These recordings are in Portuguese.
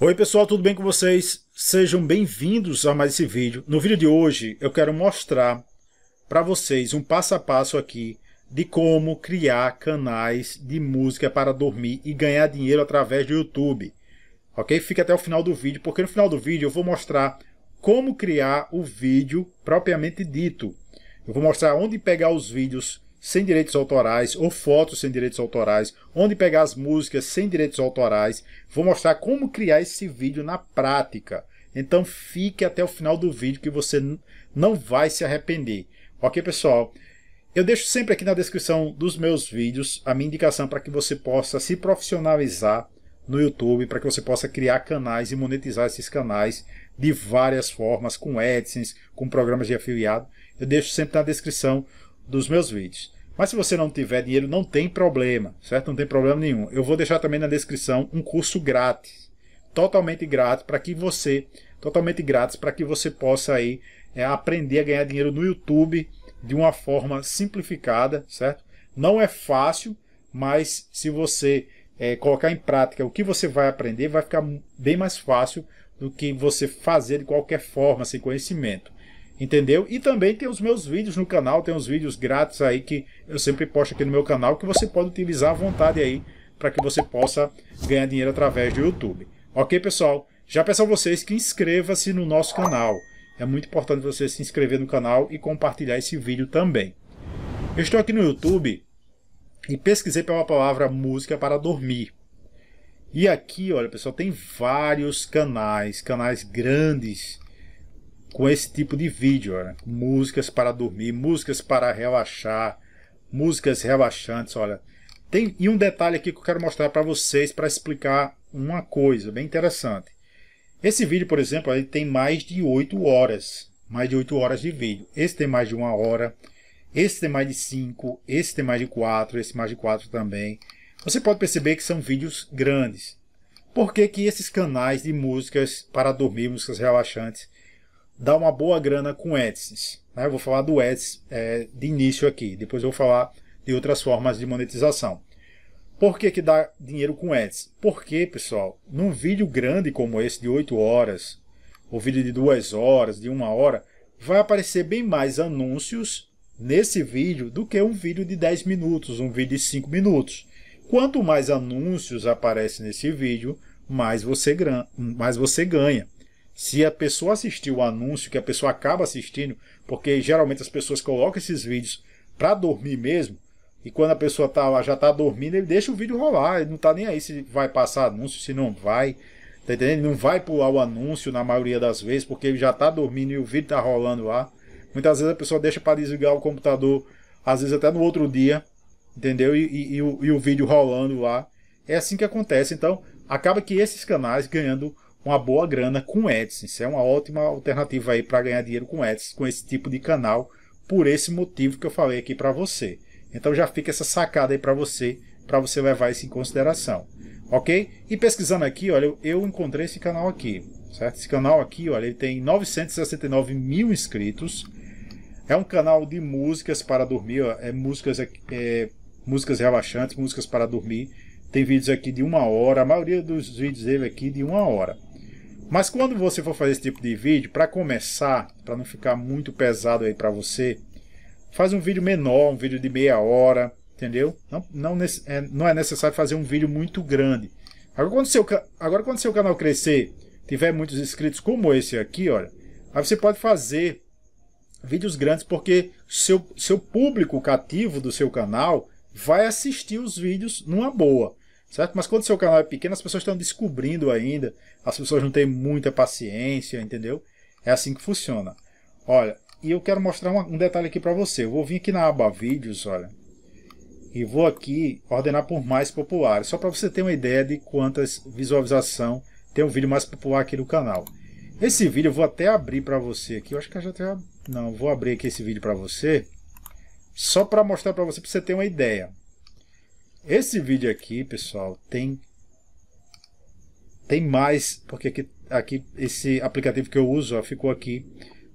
Oi pessoal, tudo bem com vocês? Sejam bem-vindos a mais esse vídeo. No vídeo de hoje eu quero mostrar para vocês um passo a passo aqui de como criar canais de música para dormir e ganhar dinheiro através do YouTube. Ok? Fica até o final do vídeo, porque no final do vídeo eu vou mostrar como criar o vídeo propriamente dito. Eu vou mostrar onde pegar os vídeos sem direitos autorais ou fotos sem direitos autorais, onde pegar as músicas sem direitos autorais. Vou mostrar como criar esse vídeo na prática. Então fique até o final do vídeo que você não vai se arrepender. Ok, pessoal? Eu deixo sempre aqui na descrição dos meus vídeos a minha indicação para que você possa se profissionalizar no YouTube, para que você possa criar canais e monetizar esses canais de várias formas, com AdSense, com programas de afiliado. Eu deixo sempre na descrição dos meus vídeos. Mas se você não tiver dinheiro, não tem problema, certo? Não tem problema nenhum. Eu vou deixar também na descrição um curso grátis, totalmente grátis, para que você, totalmente grátis, para que você possa aí é, aprender a ganhar dinheiro no YouTube de uma forma simplificada, certo? Não é fácil, mas se você é, colocar em prática o que você vai aprender, vai ficar bem mais fácil do que você fazer de qualquer forma, sem conhecimento entendeu? E também tem os meus vídeos no canal, tem os vídeos grátis aí que eu sempre posto aqui no meu canal que você pode utilizar à vontade aí para que você possa ganhar dinheiro através do YouTube. Ok, pessoal? Já peço a vocês que inscreva-se no nosso canal. É muito importante você se inscrever no canal e compartilhar esse vídeo também. Eu estou aqui no YouTube e pesquisei pela palavra música para dormir. E aqui, olha pessoal, tem vários canais, canais grandes com esse tipo de vídeo, músicas para dormir, músicas para relaxar, músicas relaxantes, olha. Tem, e um detalhe aqui que eu quero mostrar para vocês para explicar uma coisa bem interessante. Esse vídeo, por exemplo, ele tem mais de 8 horas, mais de 8 horas de vídeo. Esse tem mais de uma hora, esse tem mais de 5, esse tem mais de 4, esse mais de 4 também. Você pode perceber que são vídeos grandes. Por que, que esses canais de músicas para dormir, músicas relaxantes, dá uma boa grana com AdSense. Né? Eu vou falar do AdSense é, de início aqui, depois eu vou falar de outras formas de monetização. Por que, que dá dinheiro com AdSense? Porque, pessoal, num vídeo grande como esse de 8 horas, ou vídeo de 2 horas, de 1 hora, vai aparecer bem mais anúncios nesse vídeo do que um vídeo de 10 minutos, um vídeo de 5 minutos. Quanto mais anúncios aparecem nesse vídeo, mais você, mais você ganha. Se a pessoa assistiu o anúncio, que a pessoa acaba assistindo, porque geralmente as pessoas colocam esses vídeos para dormir mesmo, e quando a pessoa tá, já está dormindo, ele deixa o vídeo rolar, ele não está nem aí se vai passar anúncio, se não vai. Tá entendendo? Ele não vai pular o anúncio na maioria das vezes, porque ele já está dormindo e o vídeo está rolando lá. Muitas vezes a pessoa deixa para desligar o computador, às vezes até no outro dia, entendeu? E, e, e, o, e o vídeo rolando lá. É assim que acontece. Então, acaba que esses canais ganhando uma boa grana com Isso É uma ótima alternativa aí para ganhar dinheiro com AdSense, com esse tipo de canal, por esse motivo que eu falei aqui para você. Então já fica essa sacada aí para você, para você levar isso em consideração. OK? E pesquisando aqui, olha, eu encontrei esse canal aqui, certo? Esse canal aqui, olha, ele tem 969 mil inscritos. É um canal de músicas para dormir, ó, é músicas é, músicas relaxantes, músicas para dormir. Tem vídeos aqui de uma hora, a maioria dos vídeos dele aqui de uma hora. Mas quando você for fazer esse tipo de vídeo, para começar, para não ficar muito pesado aí para você, faz um vídeo menor, um vídeo de meia hora, entendeu? Não, não, é, não é necessário fazer um vídeo muito grande. Agora quando, seu, agora quando seu canal crescer, tiver muitos inscritos como esse aqui, olha, aí você pode fazer vídeos grandes porque seu, seu público cativo do seu canal vai assistir os vídeos numa boa certo? Mas quando o seu canal é pequeno, as pessoas estão descobrindo ainda, as pessoas não têm muita paciência, entendeu? É assim que funciona. Olha, e eu quero mostrar um detalhe aqui para você. Eu vou vir aqui na aba vídeos, olha, e vou aqui ordenar por mais populares, só para você ter uma ideia de quantas visualização tem um vídeo mais popular aqui do canal. Esse vídeo eu vou até abrir para você aqui, eu acho que eu já até... Não, vou abrir aqui esse vídeo para você, só para mostrar para você, para você ter uma ideia. Esse vídeo aqui, pessoal, tem tem mais, porque aqui, aqui esse aplicativo que eu uso ó, ficou aqui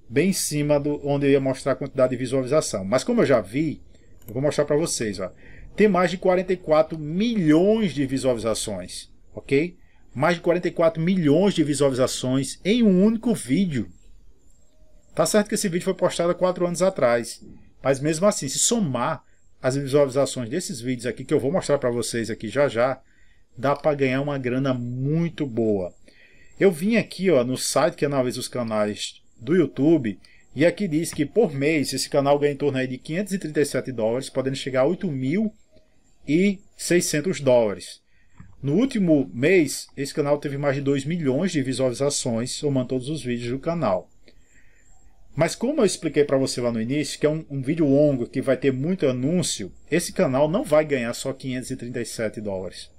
bem em cima do onde eu ia mostrar a quantidade de visualização. Mas como eu já vi, eu vou mostrar para vocês. Ó. Tem mais de 44 milhões de visualizações, ok? Mais de 44 milhões de visualizações em um único vídeo. Tá certo que esse vídeo foi postado há 4 anos atrás, mas mesmo assim, se somar as visualizações desses vídeos aqui, que eu vou mostrar para vocês aqui já já, dá para ganhar uma grana muito boa. Eu vim aqui ó, no site que analisa os canais do YouTube, e aqui diz que por mês esse canal ganha em torno aí de 537 dólares, podendo chegar a 8.600 dólares. No último mês, esse canal teve mais de 2 milhões de visualizações, somando todos os vídeos do canal. Mas como eu expliquei para você lá no início, que é um, um, vídeo longo que vai ter muito anúncio, esse canal não vai ganhar só 537 dólares.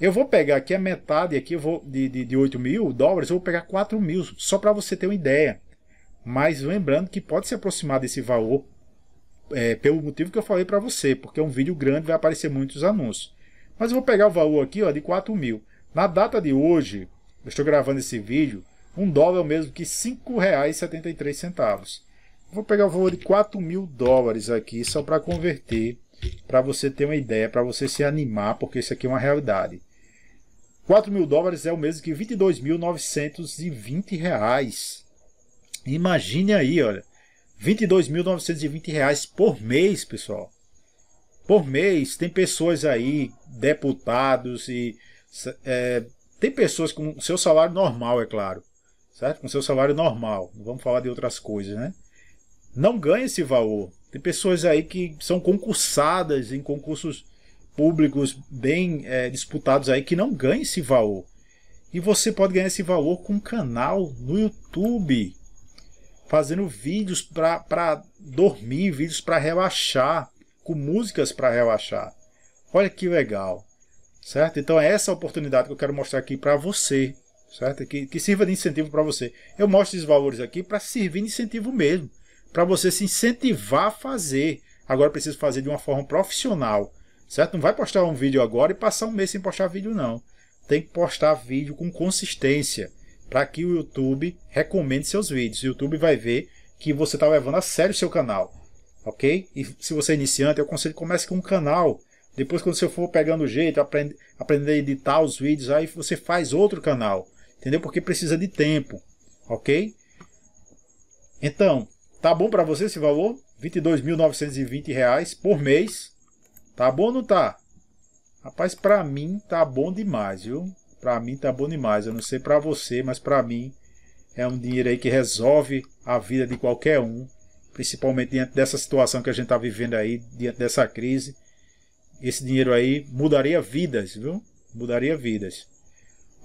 Eu vou pegar aqui a metade aqui, vou, de, de, de 8 mil dólares, eu vou pegar 4 mil, só para você ter uma ideia. Mas lembrando que pode se aproximar desse valor, é, pelo motivo que eu falei para você, porque é um vídeo grande, vai aparecer muitos anúncios. Mas eu vou pegar o valor aqui ó, de 4 mil. Na data de hoje, eu estou gravando esse vídeo, um dólar é o mesmo que R$ 5,73. Vou pegar o valor de 4 mil dólares aqui só para converter, para você ter uma ideia, para você se animar, porque isso aqui é uma realidade. 4 mil dólares é o mesmo que R$ 22.920. Imagine aí, olha. R$ 22.920 por mês, pessoal. Por mês. Tem pessoas aí, deputados e... É, tem pessoas com seu salário normal, é claro certo? Com seu salário normal, não vamos falar de outras coisas, né? Não ganha esse valor. Tem pessoas aí que são concursadas em concursos públicos bem é, disputados aí que não ganham esse valor. E você pode ganhar esse valor com um canal no YouTube, fazendo vídeos para dormir, vídeos para relaxar, com músicas para relaxar. Olha que legal, certo? Então é essa oportunidade que eu quero mostrar aqui para você, certo? Que, que sirva de incentivo para você. Eu mostro esses valores aqui para servir de incentivo mesmo, para você se incentivar a fazer. Agora preciso fazer de uma forma profissional, certo? Não vai postar um vídeo agora e passar um mês sem postar vídeo, não. Tem que postar vídeo com consistência para que o YouTube recomende seus vídeos. O YouTube vai ver que você está levando a sério o seu canal, ok? E se você é iniciante, eu aconselho que comece com um canal. Depois, quando você for pegando o jeito, aprende, aprender a editar os vídeos, aí você faz outro canal entendeu? Porque precisa de tempo, ok? Então, tá bom para você esse valor? R$ 22.920 por mês. Tá bom ou não tá? Rapaz, para mim tá bom demais, viu? Para mim tá bom demais. Eu não sei para você, mas para mim é um dinheiro aí que resolve a vida de qualquer um, principalmente diante dessa situação que a gente tá vivendo aí, diante dessa crise. Esse dinheiro aí mudaria vidas, viu? Mudaria vidas.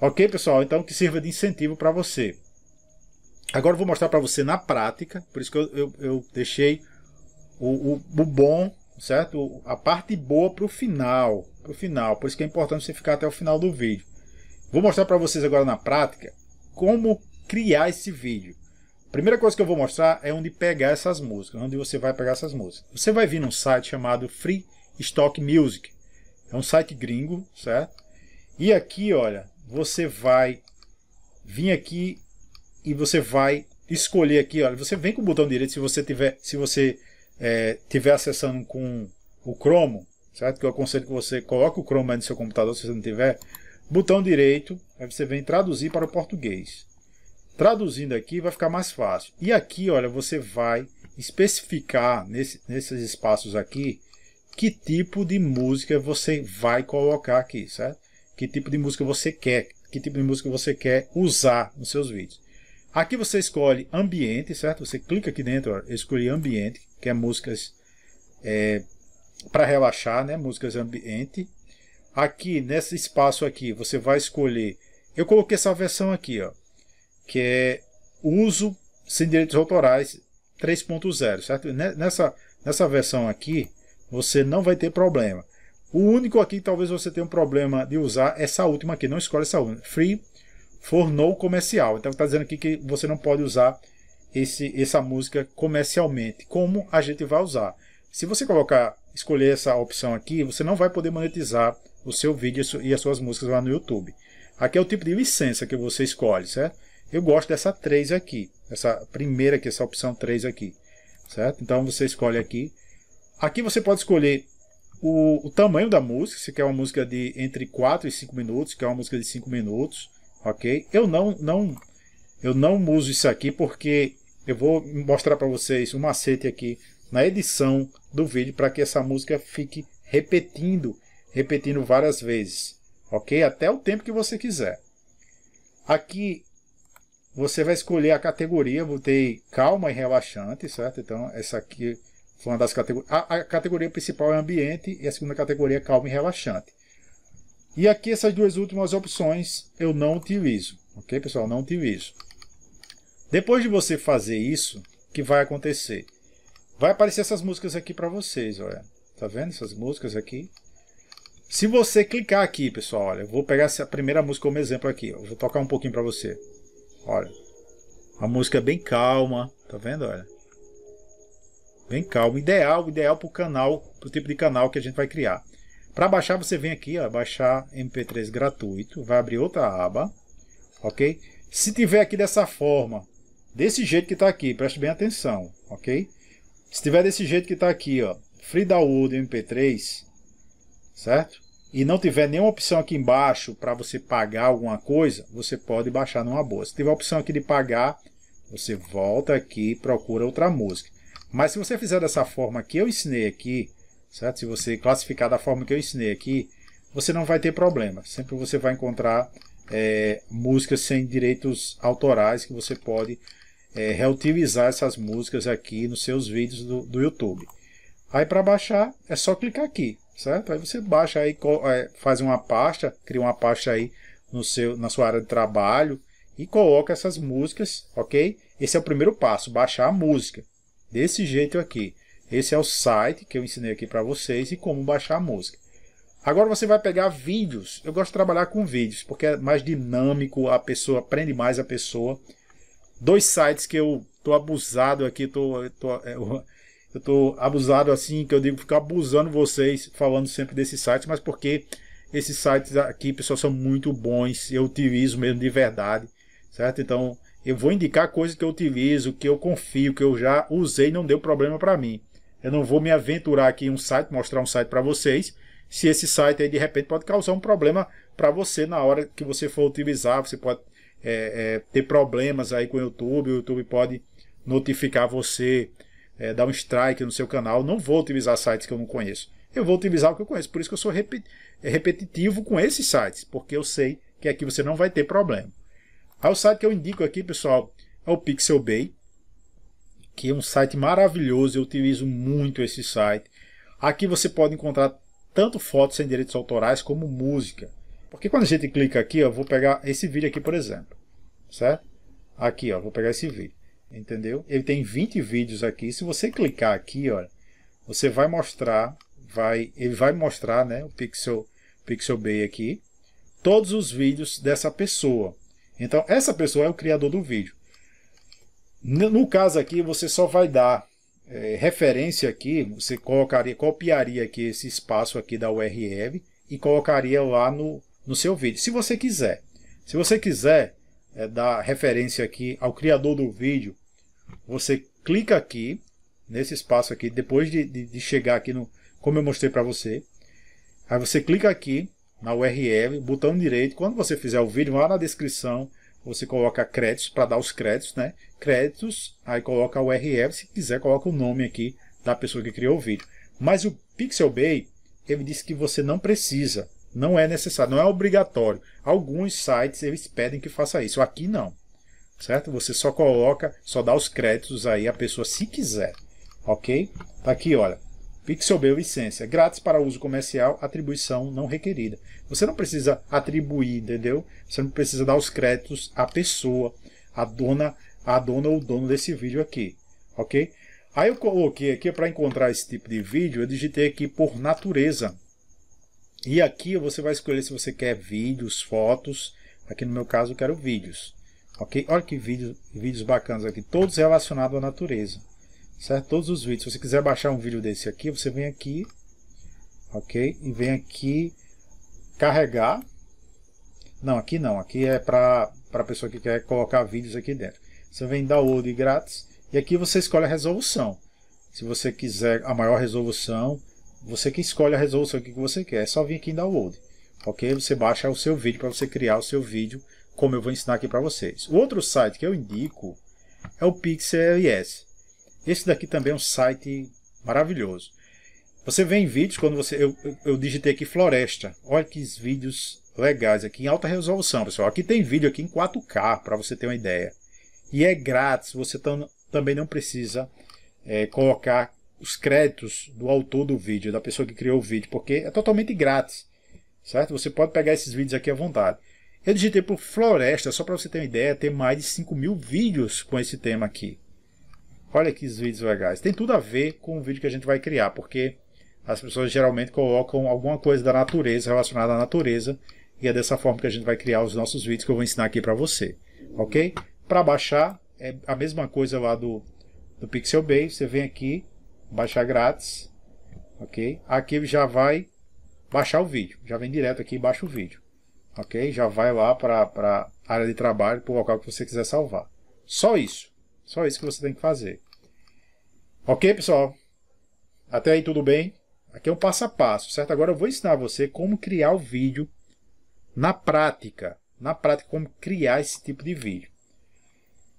Ok, pessoal? Então que sirva de incentivo para você. Agora eu vou mostrar para você na prática, por isso que eu, eu, eu deixei o, o, o, bom, certo? A parte boa para o final, o final. Por isso que é importante você ficar até o final do vídeo. Vou mostrar para vocês agora na prática como criar esse vídeo. A primeira coisa que eu vou mostrar é onde pegar essas músicas, onde você vai pegar essas músicas. Você vai vir num site chamado Free Stock Music. É um site gringo, certo? E aqui, olha, você vai vir aqui e você vai escolher aqui, olha, você vem com o botão direito se você tiver, se você é, tiver acessando com o Chrome, certo? Que eu aconselho que você coloque o Chrome no seu computador se você não tiver. Botão direito, aí você vem traduzir para o português. Traduzindo aqui vai ficar mais fácil. E aqui, olha, você vai especificar nesse, nesses espaços aqui que tipo de música você vai colocar aqui, certo? que tipo de música você quer, que tipo de música você quer usar nos seus vídeos. Aqui você escolhe ambiente, certo? Você clica aqui dentro, ó, ambiente, que é músicas é, para relaxar, né? Músicas ambiente. Aqui, nesse espaço aqui, você vai escolher... Eu coloquei essa versão aqui, ó, que é uso sem direitos autorais 3.0, certo? Nessa, nessa versão aqui, você não vai ter problema. O único aqui talvez você tenha um problema de usar é essa última aqui. Não escolhe essa última. Free for no comercial. Então está dizendo aqui que você não pode usar esse, essa música comercialmente. Como a gente vai usar? Se você colocar, escolher essa opção aqui, você não vai poder monetizar o seu vídeo e as suas músicas lá no YouTube. Aqui é o tipo de licença que você escolhe, certo? Eu gosto dessa 3 aqui, essa primeira aqui, essa opção 3 aqui, certo? Então você escolhe aqui. Aqui você pode escolher o, o, tamanho da música, se quer uma música de entre 4 e 5 minutos, que é uma música de 5 minutos, ok? Eu não, não, eu não uso isso aqui porque eu vou mostrar para vocês um macete aqui na edição do vídeo para que essa música fique repetindo, repetindo várias vezes, ok? Até o tempo que você quiser. Aqui você vai escolher a categoria, eu botei calma e relaxante, certo? Então essa aqui foi uma das categorias. A, a, categoria principal é ambiente e a segunda categoria é calma e relaxante. E aqui essas duas últimas opções eu não utilizo, ok pessoal? Não utilizo. Depois de você fazer isso, o que vai acontecer? Vai aparecer essas músicas aqui para vocês, olha. Tá vendo essas músicas aqui? Se você clicar aqui, pessoal, olha, eu vou pegar essa primeira música como exemplo aqui. Eu vou tocar um pouquinho para você. Olha, a música é bem calma, tá vendo? Olha, bem calmo, ideal, ideal para o canal, para o tipo de canal que a gente vai criar. Para baixar, você vem aqui, ó, baixar MP3 gratuito, vai abrir outra aba, ok? Se tiver aqui dessa forma, desse jeito que está aqui, preste bem atenção, ok? Se tiver desse jeito que está aqui, ó, Free Download MP3, certo? E não tiver nenhuma opção aqui embaixo para você pagar alguma coisa, você pode baixar numa boa. Se tiver a opção aqui de pagar, você volta aqui e procura outra música. Mas se você fizer dessa forma que eu ensinei aqui, certo? Se você classificar da forma que eu ensinei aqui, você não vai ter problema. Sempre você vai encontrar é, músicas sem direitos autorais que você pode é, reutilizar essas músicas aqui nos seus vídeos do, do YouTube. Aí para baixar é só clicar aqui, certo? Aí você baixa aí, é, faz uma pasta, cria uma pasta aí no seu, na sua área de trabalho e coloca essas músicas, ok? Esse é o primeiro passo, baixar a música desse jeito aqui. Esse é o site que eu ensinei aqui para vocês e como baixar a música. Agora você vai pegar vídeos. Eu gosto de trabalhar com vídeos, porque é mais dinâmico, a pessoa aprende mais a pessoa. Dois sites que eu tô abusado aqui, tô, tô, é, eu, eu tô abusado assim, que eu digo ficar abusando vocês falando sempre desses sites, mas porque esses sites aqui, pessoal, são muito bons, eu utilizo mesmo de verdade, certo? Então, eu vou indicar coisas que eu utilizo, que eu confio, que eu já usei, e não deu problema para mim. Eu não vou me aventurar aqui em um site, mostrar um site para vocês, se esse site aí de repente pode causar um problema para você na hora que você for utilizar, você pode é, é, ter problemas aí com o YouTube, o YouTube pode notificar você, é, dar um strike no seu canal. Não vou utilizar sites que eu não conheço. Eu vou utilizar o que eu conheço, por isso que eu sou repetitivo com esses sites, porque eu sei que aqui você não vai ter problema. Aí o site que eu indico aqui, pessoal, é o Pixelbay, que é um site maravilhoso, eu utilizo muito esse site. Aqui você pode encontrar tanto fotos sem direitos autorais como música. Porque quando a gente clica aqui, eu vou pegar esse vídeo aqui, por exemplo, certo? Aqui, ó, vou pegar esse vídeo, entendeu? Ele tem 20 vídeos aqui, se você clicar aqui, ó, você vai mostrar, vai, ele vai mostrar, né, o Pixel, Pixel Bay aqui, todos os vídeos dessa pessoa. Então, essa pessoa é o criador do vídeo. No caso aqui, você só vai dar é, referência aqui, você colocaria, copiaria aqui esse espaço aqui da URL e colocaria lá no, no seu vídeo, se você quiser. Se você quiser é, dar referência aqui ao criador do vídeo, você clica aqui, nesse espaço aqui, depois de, de, de chegar aqui no, como eu mostrei para você, aí você clica aqui na URL, botão direito. Quando você fizer o vídeo, lá na descrição, você coloca créditos para dar os créditos, né? Créditos, aí coloca a URL, se quiser coloca o nome aqui da pessoa que criou o vídeo. Mas o Pixelbay, ele disse que você não precisa, não é necessário, não é obrigatório. Alguns sites eles pedem que faça isso, aqui não. Certo? Você só coloca, só dá os créditos aí a pessoa se quiser. OK? Tá aqui, olha. Pixelbel licença, grátis para uso comercial, atribuição não requerida. Você não precisa atribuir, entendeu? Você não precisa dar os créditos à pessoa, à dona, à dona ou dono desse vídeo aqui, ok? Aí eu coloquei aqui para encontrar esse tipo de vídeo, eu digitei aqui por natureza. E aqui você vai escolher se você quer vídeos, fotos. Aqui no meu caso eu quero vídeos. Ok? Olha que vídeo, vídeos bacanas aqui, todos relacionados à natureza certo? Todos os vídeos. Se você quiser baixar um vídeo desse aqui, você vem aqui, ok? E vem aqui carregar. Não, aqui não. Aqui é para a pessoa que quer colocar vídeos aqui dentro. Você vem download grátis e aqui você escolhe a resolução. Se você quiser a maior resolução, você que escolhe a resolução que você quer. É só vir aqui em download, ok? Você baixa o seu vídeo para você criar o seu vídeo, como eu vou ensinar aqui para vocês. O outro site que eu indico é o Pixel esse daqui também é um site maravilhoso. Você vê em vídeos, quando você. Eu, eu, eu digitei aqui floresta. Olha que vídeos legais aqui em alta resolução, pessoal. Aqui tem vídeo aqui em 4K, para você ter uma ideia. E é grátis, você tam, também não precisa é, colocar os créditos do autor do vídeo, da pessoa que criou o vídeo, porque é totalmente grátis, certo? Você pode pegar esses vídeos aqui à vontade. Eu digitei por floresta, só para você ter uma ideia, tem mais de 5 mil vídeos com esse tema aqui. Olha que vídeos legais. Tem tudo a ver com o vídeo que a gente vai criar, porque as pessoas geralmente colocam alguma coisa da natureza relacionada à natureza, e é dessa forma que a gente vai criar os nossos vídeos que eu vou ensinar aqui para você, ok? Para baixar, é a mesma coisa lá do, do Bay. você vem aqui, baixar grátis, ok? Aqui ele já vai baixar o vídeo, já vem direto aqui e baixa o vídeo, ok? Já vai lá para a área de trabalho, para o local que você quiser salvar. Só isso. Só isso que você tem que fazer. Ok, pessoal? Até aí tudo bem? Aqui é um passo a passo, certo? Agora eu vou ensinar você como criar o vídeo na prática. Na prática, como criar esse tipo de vídeo.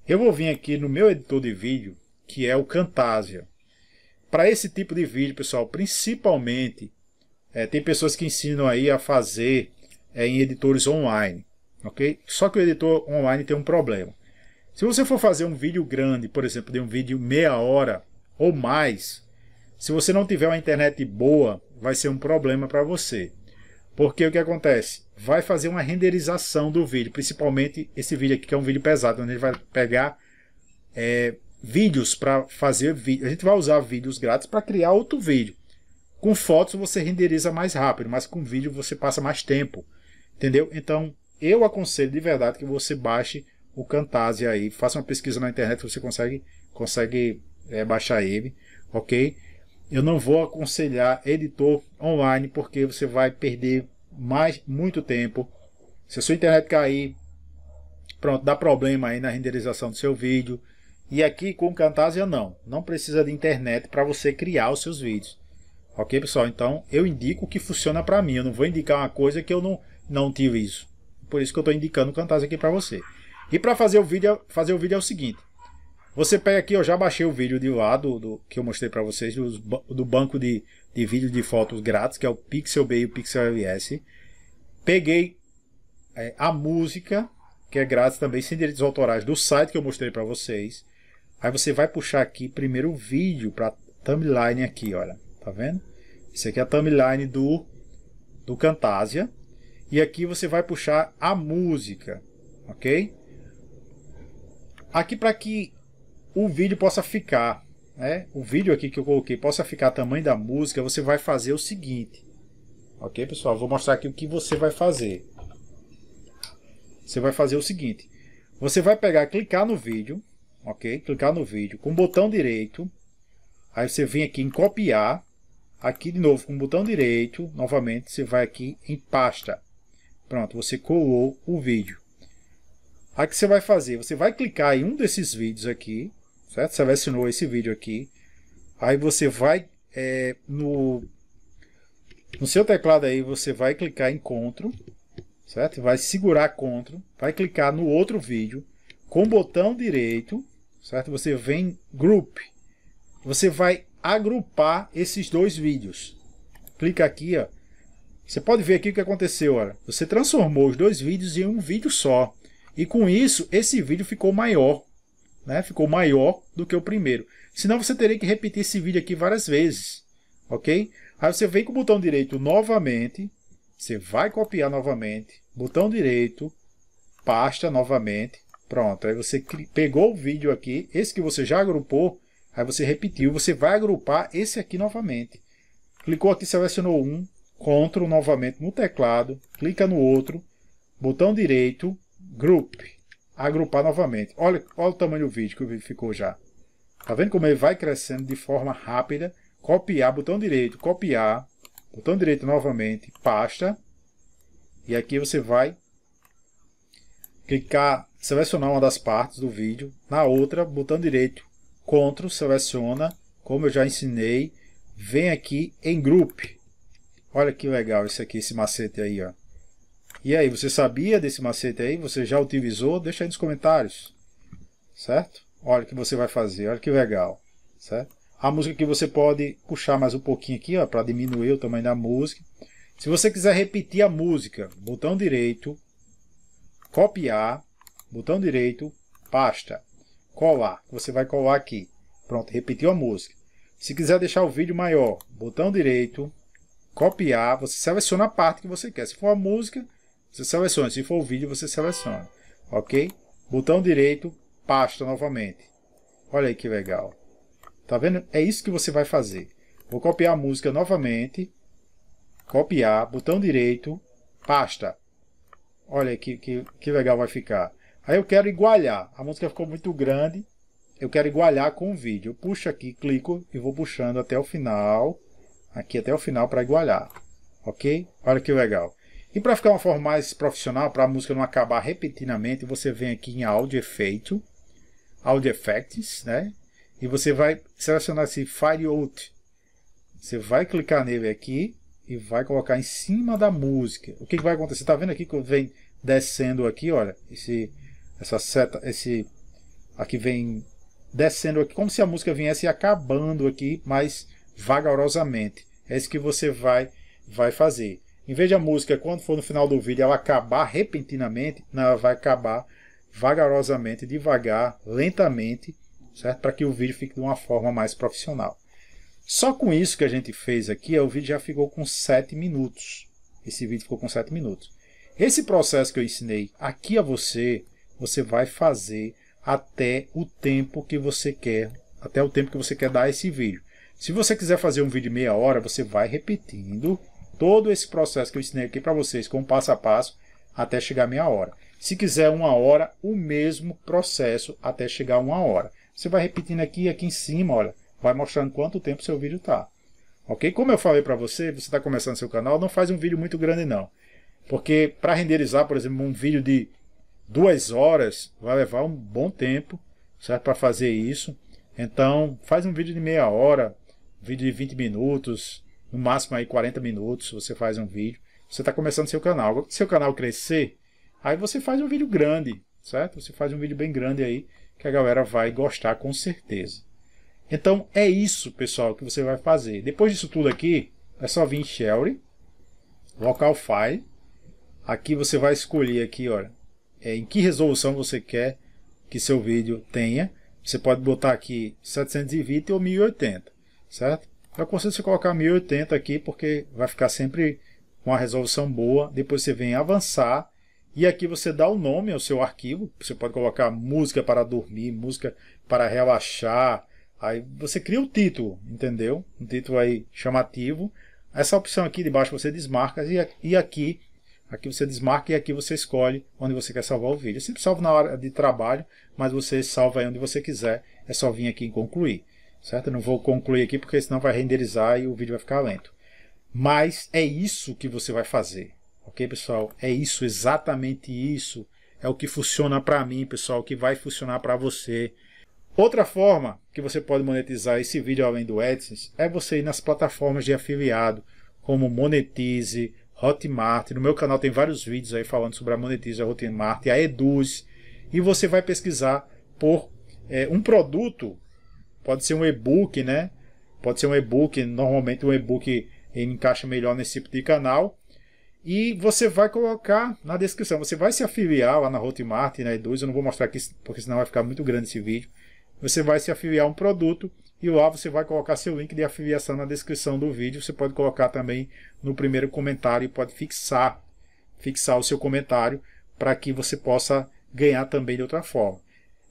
Eu vou vir aqui no meu editor de vídeo, que é o Camtasia. Para esse tipo de vídeo, pessoal, principalmente, é, tem pessoas que ensinam aí a fazer é, em editores online, ok? Só que o editor online tem um problema. Se você for fazer um vídeo grande, por exemplo, de um vídeo meia hora ou mais, se você não tiver uma internet boa, vai ser um problema para você. Porque o que acontece? Vai fazer uma renderização do vídeo, principalmente esse vídeo aqui, que é um vídeo pesado, onde ele vai pegar é, vídeos para fazer vídeo. A gente vai usar vídeos grátis para criar outro vídeo. Com fotos você renderiza mais rápido, mas com vídeo você passa mais tempo. Entendeu? Então, eu aconselho de verdade que você baixe o Camtasia aí. Faça uma pesquisa na internet, você consegue, consegue é, baixar ele, ok? Eu não vou aconselhar editor online porque você vai perder mais muito tempo. Se a sua internet cair, pronto, dá problema aí na renderização do seu vídeo. E aqui com o Camtasia não, não precisa de internet para você criar os seus vídeos. Ok, pessoal? Então eu indico o que funciona para mim, eu não vou indicar uma coisa que eu não, não tive isso. Por isso que eu estou indicando o Camtasia aqui para você. E para fazer o vídeo, fazer o vídeo é o seguinte. Você pega aqui, eu já baixei o vídeo de lá do, do que eu mostrei para vocês do, do banco de, de vídeo de fotos grátis, que é o Pixelbay e o LS. Peguei é, a música, que é grátis também, sem direitos autorais, do site que eu mostrei para vocês. Aí você vai puxar aqui primeiro o vídeo para timeline aqui, olha, tá vendo? Isso aqui é a timeline do do Camtasia. E aqui você vai puxar a música, ok? Aqui para que o vídeo possa ficar, né? O vídeo aqui que eu coloquei possa ficar tamanho da música, você vai fazer o seguinte. Ok, pessoal? Vou mostrar aqui o que você vai fazer. Você vai fazer o seguinte. Você vai pegar, clicar no vídeo, ok? Clicar no vídeo com o botão direito. Aí você vem aqui em copiar. Aqui de novo com o botão direito, novamente, você vai aqui em pasta. Pronto, você colou o vídeo. Aí o que você vai fazer? Você vai clicar em um desses vídeos aqui, certo? Selecionou esse vídeo aqui. Aí você vai é, no, no seu teclado aí, você vai clicar em CTRL, certo? Vai segurar CTRL, vai clicar no outro vídeo, com o botão direito, certo? Você vem Group, você vai agrupar esses dois vídeos. Clica aqui, ó. Você pode ver aqui o que aconteceu, olha. Você transformou os dois vídeos em um vídeo só, e com isso, esse vídeo ficou maior, né? Ficou maior do que o primeiro. Senão você teria que repetir esse vídeo aqui várias vezes, ok? Aí você vem com o botão direito novamente, você vai copiar novamente, botão direito, pasta novamente, pronto. Aí você pegou o vídeo aqui, esse que você já agrupou, aí você repetiu, você vai agrupar esse aqui novamente. Clicou aqui, selecionou um, CTRL novamente no teclado, clica no outro, botão direito, Group. Agrupar novamente. Olha, olha o tamanho do vídeo que ficou já. Tá vendo como ele vai crescendo de forma rápida? Copiar, botão direito, copiar, botão direito novamente, pasta. E aqui você vai clicar, selecionar uma das partes do vídeo. Na outra, botão direito, Ctrl, seleciona, como eu já ensinei. Vem aqui em Group. Olha que legal isso aqui, esse macete aí, ó. E aí, você sabia desse macete aí? Você já utilizou? Deixa aí nos comentários, certo? Olha o que você vai fazer, olha que legal, certo? A música que você pode puxar mais um pouquinho aqui, ó, para diminuir o tamanho da música. Se você quiser repetir a música, botão direito, copiar, botão direito, pasta, colar. Você vai colar aqui. Pronto, repetiu a música. Se quiser deixar o vídeo maior, botão direito, copiar, você seleciona a parte que você quer. Se for a música, você seleciona. Se for o vídeo, você seleciona. Ok? Botão direito, pasta novamente. Olha aí que legal. Tá vendo? É isso que você vai fazer. Vou copiar a música novamente. Copiar, botão direito, pasta. Olha aí que, que, que legal vai ficar. Aí eu quero igualar. A música ficou muito grande. Eu quero igualar com o vídeo. Eu puxo aqui, clico e vou puxando até o final. Aqui até o final para igualar. Ok? Olha que legal. E para ficar uma forma mais profissional, para a música não acabar repentinamente, você vem aqui em áudio efeito, áudio effects, né? E você vai selecionar esse file Out. Você vai clicar nele aqui e vai colocar em cima da música. O que, que vai acontecer? Está vendo aqui que vem descendo aqui, olha, esse essa seta, esse aqui vem descendo aqui, como se a música viesse acabando aqui, mas vagarosamente. É isso que você vai vai fazer. Em vez de a música, quando for no final do vídeo, ela acabar repentinamente, não, ela vai acabar vagarosamente, devagar, lentamente, certo? Para que o vídeo fique de uma forma mais profissional. Só com isso que a gente fez aqui, o vídeo já ficou com 7 minutos. Esse vídeo ficou com 7 minutos. Esse processo que eu ensinei aqui a você, você vai fazer até o tempo que você quer, até o tempo que você quer dar esse vídeo. Se você quiser fazer um vídeo de meia hora, você vai repetindo todo esse processo que eu ensinei aqui para vocês, com passo a passo, até chegar meia hora. Se quiser uma hora, o mesmo processo até chegar uma hora. Você vai repetindo aqui aqui em cima, olha, vai mostrando quanto tempo seu vídeo está. Ok? Como eu falei para você, você está começando seu canal, não faz um vídeo muito grande não. Porque para renderizar, por exemplo, um vídeo de duas horas, vai levar um bom tempo, certo? Para fazer isso. Então, faz um vídeo de meia hora, um vídeo de 20 minutos, no máximo aí 40 minutos, você faz um vídeo. Você está começando seu canal. Se seu canal crescer, aí você faz um vídeo grande, certo? Você faz um vídeo bem grande aí, que a galera vai gostar com certeza. Então é isso, pessoal, que você vai fazer. Depois disso tudo aqui, é só vir em Shelry, Local File. Aqui você vai escolher aqui, olha, é, em que resolução você quer que seu vídeo tenha. Você pode botar aqui 720 ou 1080, certo? Eu aconselho você colocar 1080 aqui, porque vai ficar sempre com a resolução boa. Depois você vem avançar e aqui você dá o nome ao seu arquivo. Você pode colocar música para dormir, música para relaxar. Aí você cria o título, entendeu? Um título aí chamativo. Essa opção aqui de baixo você desmarca e aqui Aqui você desmarca e aqui você escolhe onde você quer salvar o vídeo. Eu sempre salvo na hora de trabalho, mas você salva aí onde você quiser. É só vir aqui em concluir. Certo? Eu não vou concluir aqui porque senão vai renderizar e o vídeo vai ficar lento. Mas é isso que você vai fazer. Ok, pessoal? É isso, exatamente isso. É o que funciona para mim, pessoal, que vai funcionar para você. Outra forma que você pode monetizar esse vídeo além do AdSense é você ir nas plataformas de afiliado, como Monetize, Hotmart. No meu canal tem vários vídeos aí falando sobre a Monetize, a Hotmart, a Eduz. E você vai pesquisar por é, um produto Pode ser um e-book, né? Pode ser um e-book, normalmente um e-book encaixa melhor nesse tipo de canal. E você vai colocar na descrição, você vai se afiliar lá na Hotmart, na né, E2, eu não vou mostrar aqui porque senão vai ficar muito grande esse vídeo. Você vai se afiliar a um produto e lá você vai colocar seu link de afiliação na descrição do vídeo. Você pode colocar também no primeiro comentário e pode fixar, fixar o seu comentário para que você possa ganhar também de outra forma.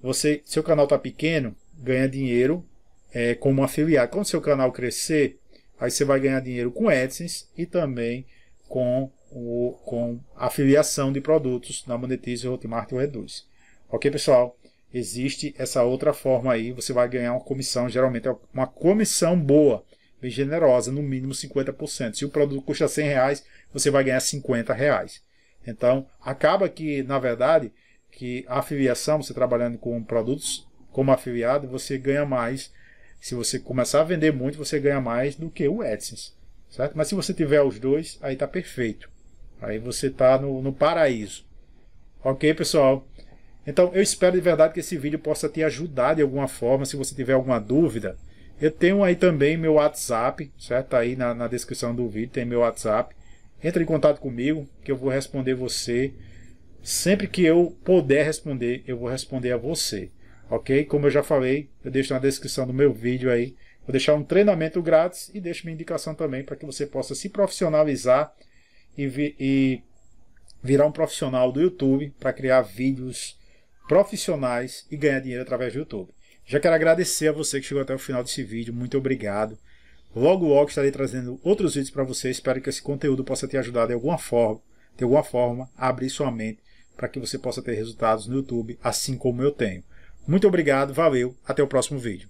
Você, seu canal está pequeno, ganha dinheiro é, como afiliado. Quando seu canal crescer, aí você vai ganhar dinheiro com AdSense e também com, o, com afiliação de produtos na Monetize, Hotmart ou Reduz. Ok, pessoal? Existe essa outra forma aí, você vai ganhar uma comissão, geralmente é uma comissão boa, bem generosa, no mínimo 50%. Se o produto custa 100 reais, você vai ganhar 50 reais. Então, acaba que, na verdade, que a afiliação, você trabalhando com produtos como afiliado, você ganha mais. Se você começar a vender muito, você ganha mais do que o AdSense. Certo? Mas se você tiver os dois, aí tá perfeito. Aí você está no, no paraíso. Ok, pessoal? Então, eu espero de verdade que esse vídeo possa te ajudar de alguma forma. Se você tiver alguma dúvida, eu tenho aí também meu WhatsApp, certo? Aí na, na descrição do vídeo tem meu WhatsApp. Entre em contato comigo que eu vou responder você. Sempre que eu puder responder, eu vou responder a você ok? Como eu já falei, eu deixo na descrição do meu vídeo aí. Vou deixar um treinamento grátis e deixo minha indicação também para que você possa se profissionalizar e, vi e virar um profissional do YouTube para criar vídeos profissionais e ganhar dinheiro através do YouTube. Já quero agradecer a você que chegou até o final desse vídeo, muito obrigado. Logo logo estarei trazendo outros vídeos para você, espero que esse conteúdo possa te ajudar de alguma forma, de alguma forma a abrir sua mente para que você possa ter resultados no YouTube, assim como eu tenho. Muito obrigado, valeu, até o próximo vídeo.